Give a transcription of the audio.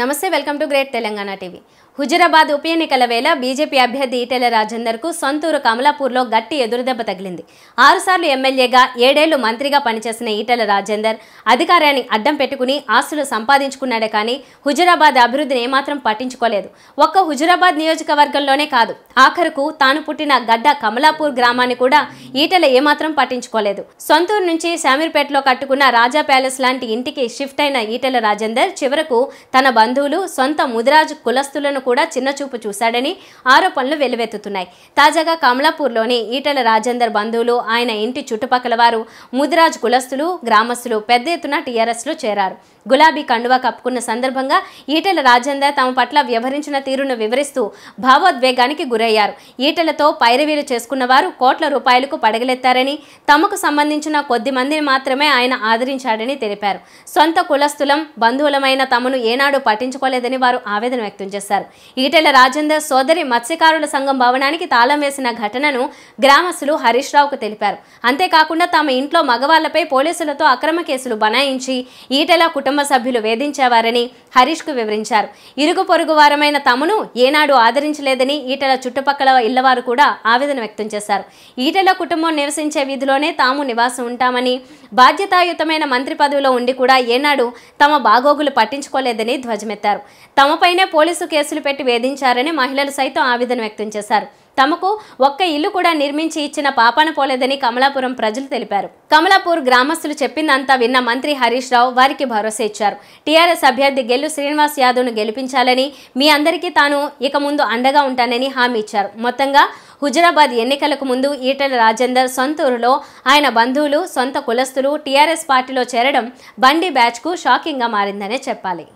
నమస్తే welcome to great Telangana TV Huzurabad ఉప ఎన్నికల వేళ బీజేపీ అభ్యర్థి ఈటెల రాజేందర్కు సొంతూరు కమలాపూర్లో గట్టి ఎదురుదెబ్బ తగిలింది ఆరుసార్లు ఎమ్మెల్యేగా ఏడేళ్లు మంత్రిగా పనిచేసిన ఈటెల రాజేందర్ అధికారాన్ని అడ్డం పెట్టుకుని ఆస్తులు సంపాదించుకున్నాడే కానీ హుజురాబాద్ అభివృద్ధిని ఏమాత్రం పట్టించుకోలేదు ఒక్క హుజురాబాద్ నియోజకవర్గంలోనే కాదు ఆఖరుకు తాను పుట్టిన గడ్డ కమలాపూర్ గ్రామాన్ని కూడా ఈటెల ఏమాత్రం పట్టించుకోలేదు సొంతూరు నుంచి శామీర్పేటలో కట్టుకున్న రాజా ప్యాలెస్ లాంటి ఇంటికి షిఫ్ట్ అయిన ఈటెల రాజేందర్ చివరకు తన బంధువులు సొంత ముదిరాజు కులస్తులను కూడా చిన్నచూపు చూశాడని ఆరోపణలు వెలువెత్తుతున్నాయి తాజాగా కమలాపూర్లోని ఈటల రాజేందర్ బంధువులు ఆయన ఇంటి చుట్టుపక్కల వారు ముదిరాజ్ కులస్తులు గ్రామస్తులు పెద్ద ఎత్తున టీఆర్ఎస్లో చేరారు గులాబీ కండువా కప్పుకున్న సందర్భంగా ఈటల రాజేందర్ తమ పట్ల వ్యవహరించిన తీరును వివరిస్తూ భావోద్వేగానికి గురయ్యారు ఈటలతో పైరవీలు చేసుకున్న వారు కోట్ల రూపాయలకు పడగలెత్తారని తమకు సంబంధించిన కొద్ది మందిని మాత్రమే ఆయన ఆదరించాడని తెలిపారు సొంత కులస్థులం బంధువులమైన తమను ఏనాడు పట్టించుకోలేదని వారు ఆవేదన వ్యక్తం చేశారు ఈటెల రాజేందర్ సోదరి మత్స్యకారుల సంఘం భవనానికి తాళం వేసిన ఘటనను గ్రామస్తులు హరీష్ రావుకు తెలిపారు అంతేకాకుండా తమ ఇంట్లో మగవాళ్లపై పోలీసులతో అక్రమ కేసులు బనాయించి ఈటెల కుటుంబ సభ్యులు వేధించేవారని హరీష్ కు వివరించారు ఇరుగు పొరుగు వారమైన తమను ఏనాడు ఆదరించలేదని ఈటెల చుట్టుపక్కల ఇళ్లవారు కూడా ఆవేదన వ్యక్తం చేశారు ఈటెల కుటుంబం నివసించే వీధిలోనే తాము నివాసం ఉంటామని బాధ్యతాయుతమైన మంత్రి పదవిలో ఉండి కూడా ఏనాడు తమ బాగోగులు పట్టించుకోలేదని ధ్వజ ధ్వజమెత్తారు తమపైనే పోలీసు కేసులు పెట్టి వేధించారని మహిళలు సైతం ఆవేదన వ్యక్తం చేశారు తమకు ఒక్క ఇల్లు కూడా నిర్మించి ఇచ్చిన పాపాన పోలేదని కమలాపురం ప్రజలు తెలిపారు కమలాపూర్ గ్రామస్తులు చెప్పిందంతా విన్న మంత్రి హరీష్ రావు వారికి భరోసా ఇచ్చారు టీఆర్ఎస్ అభ్యర్థి గెల్లు శ్రీనివాస్ యాదవ్ను గెలిపించాలని మీ అందరికీ తాను ఇక ముందు అండగా ఉంటానని హామీ ఇచ్చారు మొత్తంగా హుజరాబాద్ ఎన్నికలకు ముందు ఈటల రాజేందర్ సొంతూరులో ఆయన బంధువులు సొంత కులస్తులు టీఆర్ఎస్ పార్టీలో చేరడం బండి బ్యాచ్కు షాకింగ్గా మారిందనే చెప్పాలి